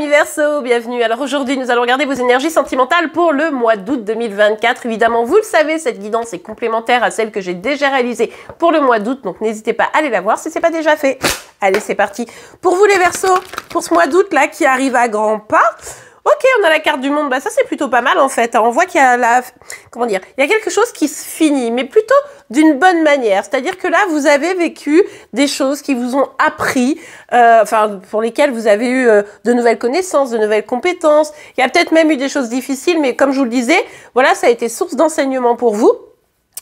amis Verseau, bienvenue. Alors aujourd'hui, nous allons regarder vos énergies sentimentales pour le mois d'août 2024. Évidemment, vous le savez, cette guidance est complémentaire à celle que j'ai déjà réalisée pour le mois d'août, donc n'hésitez pas à aller la voir si ce n'est pas déjà fait. Allez, c'est parti. Pour vous les Verseaux, pour ce mois d'août là qui arrive à grands pas, ok, on a la carte du monde. Bah ça c'est plutôt pas mal en fait. On voit qu'il y a la, comment dire, il y a quelque chose qui se finit, mais plutôt d'une bonne manière. C'est-à-dire que là vous avez vécu des choses qui vous ont appris, euh, enfin pour lesquelles vous avez eu euh, de nouvelles connaissances, de nouvelles compétences. Il y a peut-être même eu des choses difficiles, mais comme je vous le disais, voilà, ça a été source d'enseignement pour vous.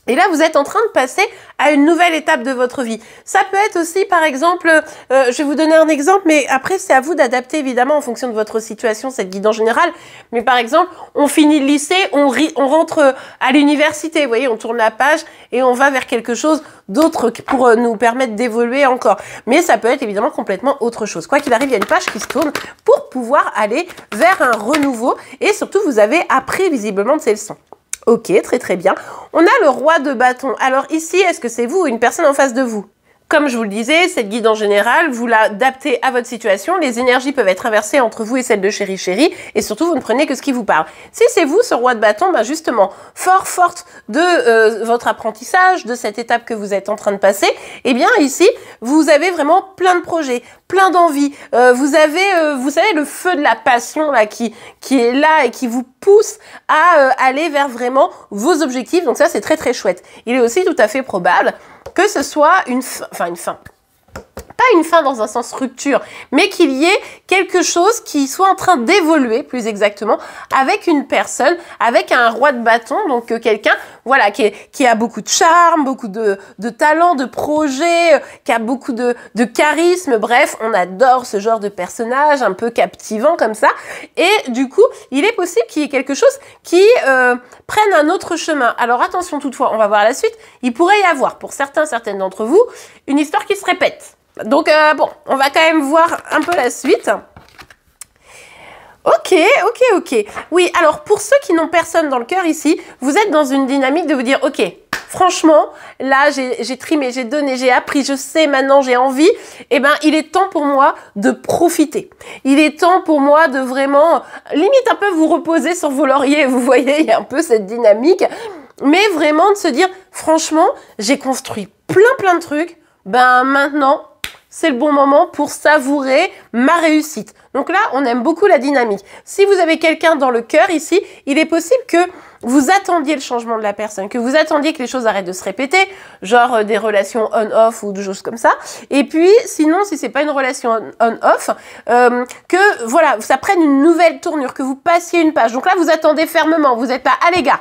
Et là, vous êtes en train de passer à une nouvelle étape de votre vie. Ça peut être aussi, par exemple, euh, je vais vous donner un exemple, mais après, c'est à vous d'adapter, évidemment, en fonction de votre situation, cette guide en général. Mais par exemple, on finit le lycée, on, on rentre euh, à l'université, vous voyez, on tourne la page et on va vers quelque chose d'autre pour euh, nous permettre d'évoluer encore. Mais ça peut être évidemment complètement autre chose. Quoi qu'il arrive, il y a une page qui se tourne pour pouvoir aller vers un renouveau et surtout, vous avez appris visiblement de ces leçons. Ok, très très bien. On a le roi de bâton. Alors ici, est-ce que c'est vous ou une personne en face de vous comme je vous le disais, cette guide en général, vous l'adaptez à votre situation. Les énergies peuvent être inversées entre vous et celle de chéri chéri. Et surtout, vous ne prenez que ce qui vous parle. Si c'est vous, ce roi de bâton, ben justement, fort, forte de euh, votre apprentissage, de cette étape que vous êtes en train de passer, eh bien ici, vous avez vraiment plein de projets, plein d'envies. Euh, vous avez, euh, vous savez, le feu de la passion là qui, qui est là et qui vous pousse à aller vers vraiment vos objectifs. Donc ça, c'est très très chouette. Il est aussi tout à fait probable que ce soit une fin, enfin une fin, pas une fin dans un sens rupture, mais qu'il y ait quelque chose qui soit en train d'évoluer, plus exactement, avec une personne, avec un roi de bâton, donc euh, quelqu'un, voilà, qui, a beaucoup de charme, beaucoup de, talent, de projet, euh, qui a beaucoup de, charisme, bref, on adore ce genre de personnage un peu captivant comme ça, et du coup, il est possible qu'il y ait quelque chose qui euh, prenne un autre chemin. Alors attention toutefois, on va voir la suite, il pourrait y avoir, pour certains, certaines d'entre vous, une histoire qui se répète. Donc, euh, bon, on va quand même voir un peu la suite. Ok, ok, ok. Oui, alors pour ceux qui n'ont personne dans le cœur ici, vous êtes dans une dynamique de vous dire, ok, franchement, là, j'ai trimé, j'ai donné, j'ai appris, je sais, maintenant j'ai envie, eh bien, il est temps pour moi de profiter. Il est temps pour moi de vraiment, limite un peu vous reposer sur vos lauriers, vous voyez, il y a un peu cette dynamique, mais vraiment de se dire, franchement, j'ai construit plein plein de trucs, ben maintenant, c'est le bon moment pour savourer ma réussite. Donc là, on aime beaucoup la dynamique. Si vous avez quelqu'un dans le cœur ici, il est possible que vous attendiez le changement de la personne, que vous attendiez que les choses arrêtent de se répéter, genre euh, des relations on-off ou des choses comme ça. Et puis, sinon, si c'est pas une relation on-off, euh, que voilà, ça prenne une nouvelle tournure, que vous passiez une page. Donc là, vous attendez fermement. Vous êtes pas « Allez gars,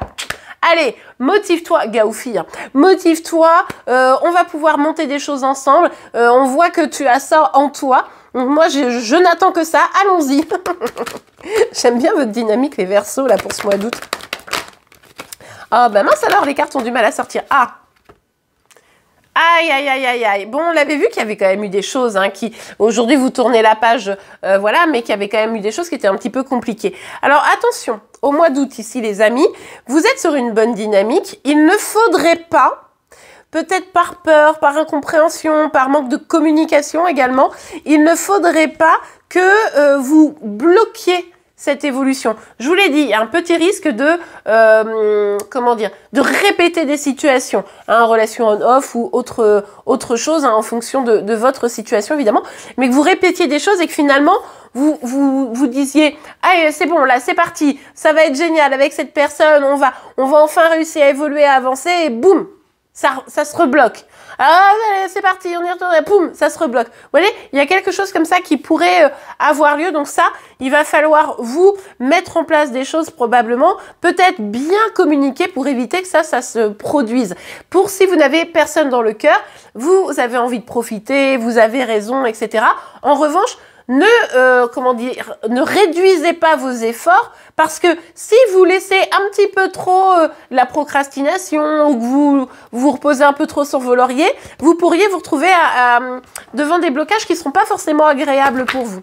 Allez, motive-toi, gars hein. motive-toi, euh, on va pouvoir monter des choses ensemble, euh, on voit que tu as ça en toi. moi, je, n'attends que ça, allons-y. J'aime bien votre dynamique, les versos, là, pour ce mois d'août. Ah, ben mince alors, les cartes ont du mal à sortir. Ah, Aïe, aïe, aïe, aïe, aïe. Bon, on l'avait vu qu'il y avait quand même eu des choses hein, qui, aujourd'hui, vous tournez la page, euh, voilà, mais qu'il y avait quand même eu des choses qui étaient un petit peu compliquées. Alors, attention, au mois d'août ici, les amis, vous êtes sur une bonne dynamique. Il ne faudrait pas, peut-être par peur, par incompréhension, par manque de communication également, il ne faudrait pas que euh, vous bloquiez cette évolution. Je vous l'ai dit, il y a un petit risque de, euh, comment dire, de répéter des situations, hein, en relation on-off ou autre, autre chose hein, en fonction de, votre situation évidemment, mais que vous répétiez des choses et que finalement vous vous, vous disiez c'est bon là c'est parti, ça va être génial avec cette personne, on va on va enfin réussir à évoluer, à avancer et boum ça, ça se rebloque. Ah, c'est parti, on y retourne. Poum, ça se rebloque. Vous voyez, il y a quelque chose comme ça qui pourrait euh, avoir lieu. Donc ça, il va falloir vous mettre en place des choses probablement, peut-être bien communiquer pour éviter que ça, ça se produise. Pour si vous n'avez personne dans le cœur, vous avez envie de profiter, vous avez raison, etc. En revanche, ne euh, comment dire, ne réduisez pas vos efforts parce que si vous laissez un petit peu trop euh, la procrastination ou vous vous reposez un peu trop sur vos lauriers, vous pourriez vous retrouver devant des blocages qui ne seront pas forcément agréables pour vous.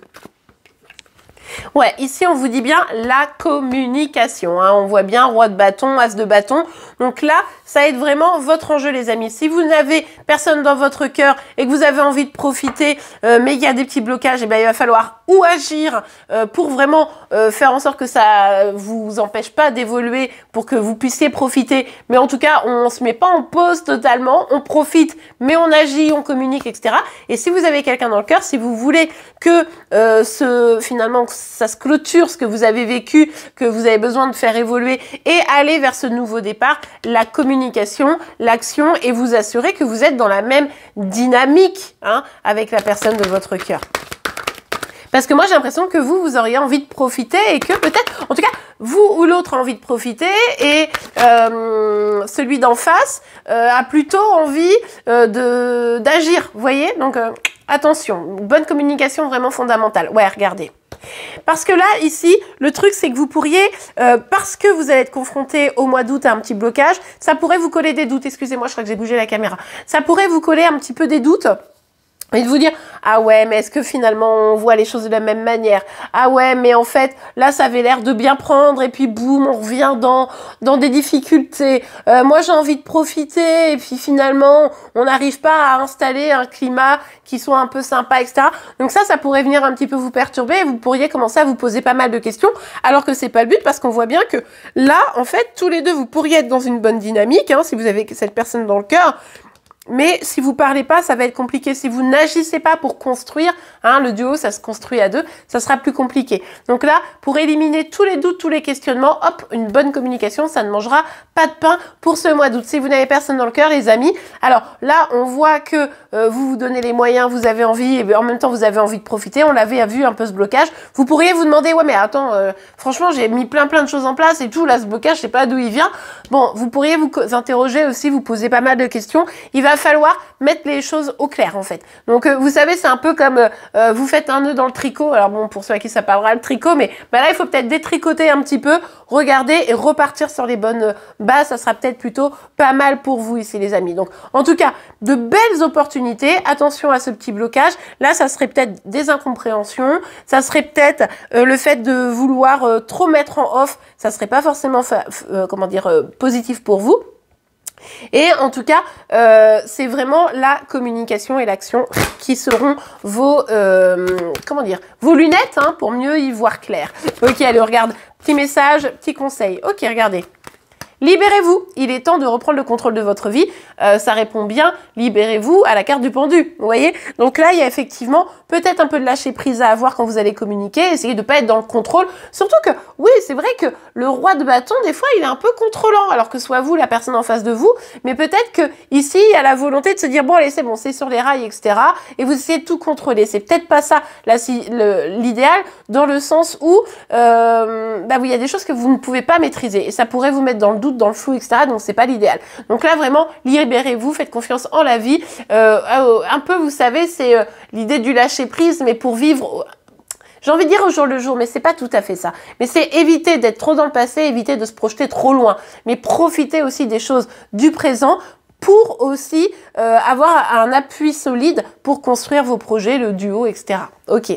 Ouais, ici on vous dit bien la communication. Hein. On voit bien roi de bâton, as de bâton. Donc là, ça aide vraiment votre enjeu, les amis. Si vous n'avez personne dans votre cœur et que vous avez envie de profiter, euh, mais il y a des petits blocages, eh ben, il va falloir ou agir euh, pour vraiment euh, faire en sorte que ça vous empêche pas d'évoluer pour que vous puissiez profiter. Mais en tout cas, on se met pas en pause totalement. On profite, mais on agit, on communique, etc. Et si vous avez quelqu'un dans le cœur, si vous voulez que ce finalement que ça se clôture ce que vous avez vécu, que vous avez besoin de faire évoluer et aller vers ce nouveau départ, la communication, l'action et vous assurer que vous êtes dans la même dynamique hein, avec la personne de votre cœur. Parce que moi, j'ai l'impression que vous, vous auriez envie de profiter et que peut-être, en tout cas, vous ou l'autre a envie de profiter et euh, celui d'en face euh, a plutôt envie euh, de d'agir, vous voyez Donc, euh, attention, bonne communication vraiment fondamentale. Ouais, regardez. Parce que là, ici, le truc, c'est que vous pourriez, euh, parce que vous allez être confronté au mois d'août à un petit blocage, ça pourrait vous coller des doutes. Excusez-moi, je crois que j'ai bougé la caméra. Ça pourrait vous coller un petit peu des doutes et de vous dire ah ouais mais est-ce que finalement on voit les choses de la même manière ah ouais mais en fait là ça avait l'air de bien prendre et puis boum on revient dans dans des difficultés euh, moi j'ai envie de profiter et puis finalement on n'arrive pas à installer un climat qui soit un peu sympa etc donc ça ça pourrait venir un petit peu vous perturber et vous pourriez commencer à vous poser pas mal de questions alors que c'est pas le but parce qu'on voit bien que là en fait tous les deux vous pourriez être dans une bonne dynamique hein, si vous avez cette personne dans le cœur mais si vous parlez pas, ça va être compliqué. Si vous n'agissez pas pour construire, hein, le duo, ça se construit à deux, ça sera plus compliqué. Donc là, pour éliminer tous les doutes, tous les questionnements, hop, une bonne communication, ça ne mangera pas de pain pour ce mois d'août. Si vous n'avez personne dans le cœur, les amis, alors là, on voit que euh, vous vous donnez les moyens, vous avez envie, et ben, en même temps, vous avez envie de profiter. On l'avait vu un peu ce blocage. Vous pourriez vous demander, ouais, mais attends, euh, franchement, j'ai mis plein plein de choses en place et tout, là, ce blocage, je sais pas d'où il vient. Bon, vous pourriez vous interroger aussi, vous poser pas mal de questions. Il va va falloir mettre les choses au clair en fait. Donc euh, vous savez, c'est un peu comme euh, euh, vous faites un nœud dans le tricot. Alors bon, pour ceux à qui ça parlera le tricot, mais bah là il faut peut-être détricoter un petit peu, regarder et repartir sur les bonnes bases. Ça sera peut-être plutôt pas mal pour vous ici les amis. Donc en tout cas, de belles opportunités. Attention à ce petit blocage. Là, ça serait peut-être des incompréhensions. Ça serait peut-être le fait de vouloir trop mettre en off. Ça serait pas forcément comment dire positif pour vous. Et en tout cas, euh, c'est vraiment la communication et l'action qui seront vos, euh, comment dire, vos lunettes hein, pour mieux y voir clair. Ok, allez, on regarde. Petit message, petit conseil. Ok, regardez. Libérez-vous, il est temps de reprendre le contrôle de votre vie. Euh, ça répond bien, libérez-vous à la carte du pendu, vous voyez Donc là, il y a effectivement peut-être un peu de lâcher prise à avoir quand vous allez communiquer, essayez de ne pas être dans le contrôle. Surtout que, oui, c'est vrai que le roi de bâton, des fois, il est un peu contrôlant, alors que soit vous, la personne en face de vous, mais peut-être que ici, il y a la volonté de se dire, bon, allez, c'est bon, c'est sur les rails, etc. Et vous essayez de tout contrôler. C'est peut-être pas ça l'idéal, dans le sens où, euh, bah il y a des choses que vous ne pouvez pas maîtriser, et ça pourrait vous mettre dans le doute dans le flou, etc. Donc c'est pas l'idéal. Donc là vraiment, libérez-vous, faites confiance en la vie. Euh, euh, un peu, vous savez, c'est euh, l'idée du lâcher prise, mais pour vivre j'ai envie de dire au jour le jour, mais c'est pas tout à fait ça. Mais c'est éviter d'être trop dans le passé, éviter de se projeter trop loin, mais profiter aussi des choses du présent pour aussi avoir un appui solide pour construire vos projets, le duo, etc. Ok.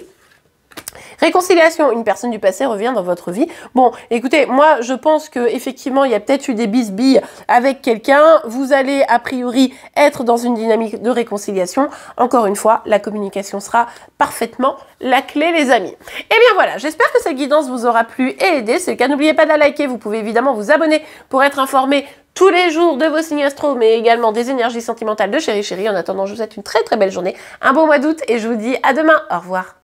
Réconciliation, une personne du passé revient dans votre vie. Bon, écoutez, moi je pense que effectivement il y a peut-être eu des bisbilles avec quelqu'un. Vous allez a priori être dans une dynamique de réconciliation. Encore une fois, la communication sera parfaitement la clé, les amis. Et eh bien voilà, j'espère que cette guidance vous aura plu et aidé. C'est le cas, n'oubliez pas de la liker. Vous pouvez évidemment vous abonner pour être informé tous les jours de vos signes astro, mais également des énergies sentimentales de chérie chérie. En attendant, je vous souhaite une très très belle journée, un bon mois d'août et je vous dis à demain. Au revoir.